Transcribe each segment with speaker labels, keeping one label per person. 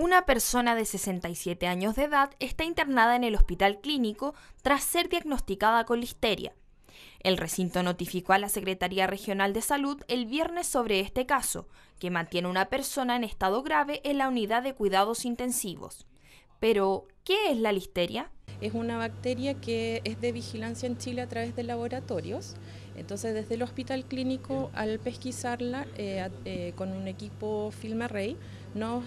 Speaker 1: Una persona de 67 años de edad está internada en el hospital clínico tras ser diagnosticada con listeria. El recinto notificó a la Secretaría Regional de Salud el viernes sobre este caso, que mantiene una persona en estado grave en la unidad de cuidados intensivos. Pero, ¿qué es la listeria? Es una
Speaker 2: bacteria que es de vigilancia en Chile a través de laboratorios. Entonces, desde el hospital clínico, al pesquisarla eh, eh, con un equipo Filmarray,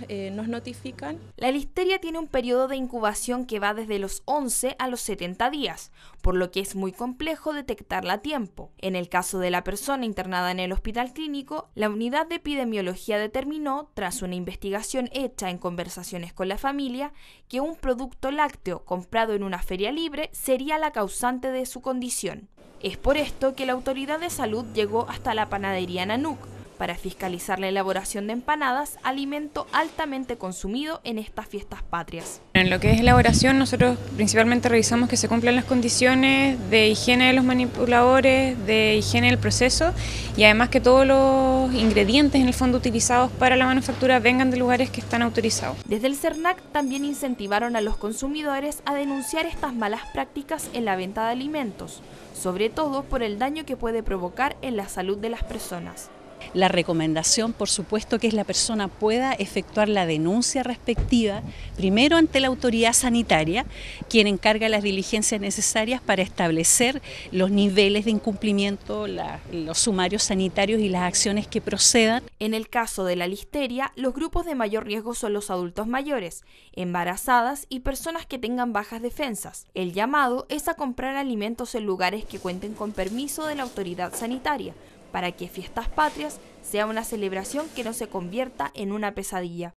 Speaker 1: eh, nos, notifican. La listeria tiene un periodo de incubación que va desde los 11 a los 70 días, por lo que es muy complejo detectarla a tiempo. En el caso de la persona internada en el hospital clínico, la unidad de epidemiología determinó, tras una investigación hecha en conversaciones con la familia, que un producto lácteo comprado en una feria libre sería la causante de su condición. Es por esto que la autoridad de salud llegó hasta la panadería Nanuk para fiscalizar la elaboración de empanadas, alimento altamente consumido en estas fiestas patrias.
Speaker 3: En lo que es elaboración, nosotros principalmente revisamos que se cumplan las condiciones de higiene de los manipuladores, de higiene del proceso y además que todos los ingredientes en el fondo utilizados para la manufactura vengan de lugares que están autorizados. Desde el CERNAC también incentivaron a los consumidores a denunciar estas
Speaker 1: malas prácticas en la venta de alimentos, sobre todo por el daño que puede provocar en la salud de las personas.
Speaker 4: La recomendación, por supuesto, que es la persona pueda efectuar la denuncia respectiva, primero ante la autoridad sanitaria, quien encarga las diligencias necesarias para establecer los niveles de incumplimiento, los sumarios sanitarios y las acciones que procedan. En el caso de la listeria, los grupos de mayor
Speaker 1: riesgo son los adultos mayores, embarazadas y personas que tengan bajas defensas. El llamado es a comprar alimentos en lugares que cuenten con permiso de la autoridad sanitaria para que Fiestas Patrias sea una celebración que no se convierta en una pesadilla.